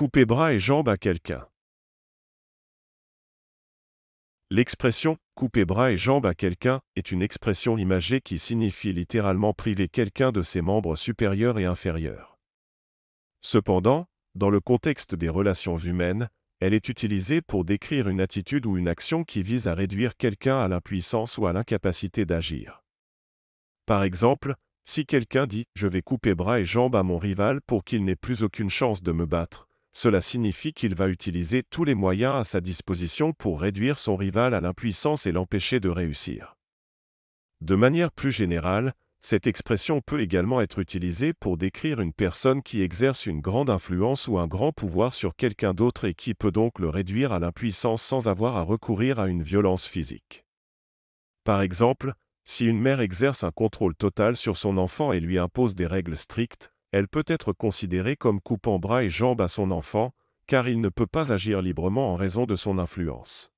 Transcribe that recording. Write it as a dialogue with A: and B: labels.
A: couper bras et jambes à quelqu'un. L'expression couper bras et jambes à quelqu'un est une expression imagée qui signifie littéralement priver quelqu'un de ses membres supérieurs et inférieurs. Cependant, dans le contexte des relations humaines, elle est utilisée pour décrire une attitude ou une action qui vise à réduire quelqu'un à l'impuissance ou à l'incapacité d'agir. Par exemple, si quelqu'un dit ⁇ Je vais couper bras et jambes à mon rival pour qu'il n'ait plus aucune chance de me battre ⁇ cela signifie qu'il va utiliser tous les moyens à sa disposition pour réduire son rival à l'impuissance et l'empêcher de réussir. De manière plus générale, cette expression peut également être utilisée pour décrire une personne qui exerce une grande influence ou un grand pouvoir sur quelqu'un d'autre et qui peut donc le réduire à l'impuissance sans avoir à recourir à une violence physique. Par exemple, si une mère exerce un contrôle total sur son enfant et lui impose des règles strictes, elle peut être considérée comme coupant bras et jambes à son enfant, car il ne peut pas agir librement en raison de son influence.